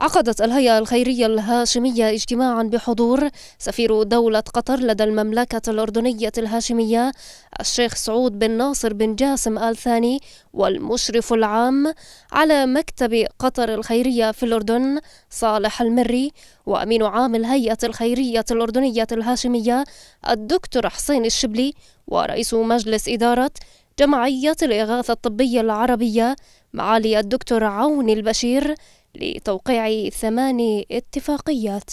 عقدت الهيئة الخيرية الهاشمية اجتماعا بحضور سفير دولة قطر لدى المملكة الأردنية الهاشمية الشيخ سعود بن ناصر بن جاسم آل ثاني والمشرف العام على مكتب قطر الخيرية في الأردن صالح المري وأمين عام الهيئة الخيرية الأردنية الهاشمية الدكتور حسين الشبلي ورئيس مجلس إدارة جمعية الإغاثة الطبية العربية معالي الدكتور عون البشير لتوقيع ثماني اتفاقيات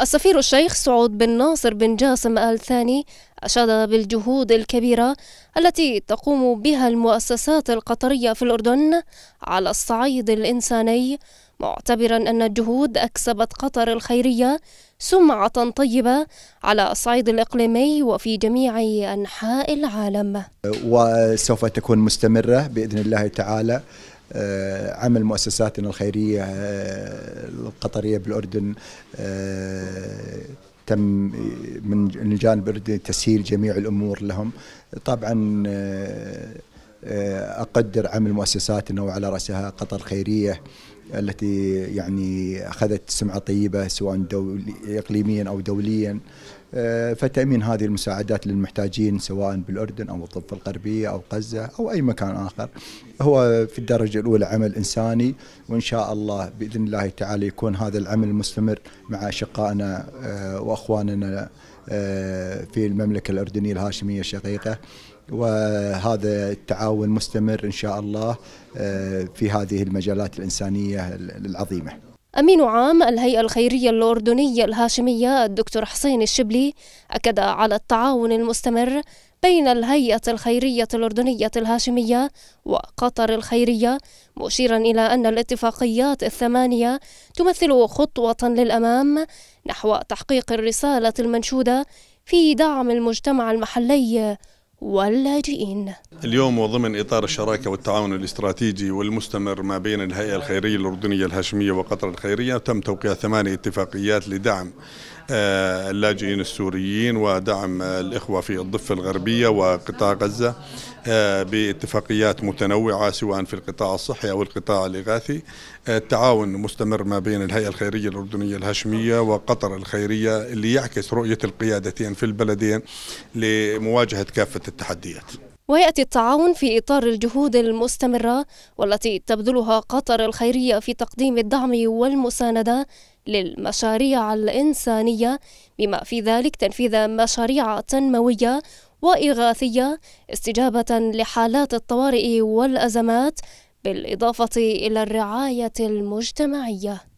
السفير الشيخ سعود بن ناصر بن جاسم آل ثاني أشاد بالجهود الكبيرة التي تقوم بها المؤسسات القطرية في الأردن على الصعيد الإنساني معتبرا أن الجهود أكسبت قطر الخيرية سمعة طيبة على الصعيد الإقليمي وفي جميع أنحاء العالم وسوف تكون مستمرة بإذن الله تعالى آه، عمل مؤسساتنا الخيرية آه، القطرية بالأردن آه، تم من الجانب الأردني تسهيل جميع الأمور لهم طبعا أقدر عمل مؤسساتنا وعلى رأسها قطر خيرية التي يعني اخذت سمعه طيبه سواء دولي اقليميا او دوليا آه، فتامين هذه المساعدات للمحتاجين سواء بالاردن او الضفه الغربيه او غزه او اي مكان اخر هو في الدرجه الاولى عمل انساني وان شاء الله باذن الله تعالى يكون هذا العمل مستمر مع اشقائنا آه، واخواننا آه، في المملكه الاردنيه الهاشميه الشقيقه وهذا التعاون مستمر ان شاء الله في هذه المجالات الانسانيه المياه العظيمة أمين عام الهيئة الخيرية الأردنية الهاشمية الدكتور حسين الشبلي أكد على التعاون المستمر بين الهيئة الخيرية الأردنية الهاشمية وقطر الخيرية مشيرا إلى أن الاتفاقيات الثمانية تمثل خطوة للأمام نحو تحقيق الرسالة المنشودة في دعم المجتمع المحلي واللاجئين اليوم وضمن إطار الشراكة والتعاون الاستراتيجي والمستمر ما بين الهيئة الخيرية الأردنية الهاشمية وقطر الخيرية تم توقيع ثمانية اتفاقيات لدعم آه، اللاجئين السوريين ودعم الإخوة في الضفة الغربية وقطاع غزة آه، باتفاقيات متنوعة سواء في القطاع الصحي أو القطاع الإغاثي آه، التعاون مستمر ما بين الهيئة الخيرية الأردنية الهاشمية وقطر الخيرية اللي يعكس رؤية القيادتين في البلدين لمواجهة كافة التحديات ويأتي التعاون في إطار الجهود المستمرة والتي تبذلها قطر الخيرية في تقديم الدعم والمساندة للمشاريع الإنسانية بما في ذلك تنفيذ مشاريع تنموية وإغاثية استجابة لحالات الطوارئ والأزمات بالإضافة إلى الرعاية المجتمعية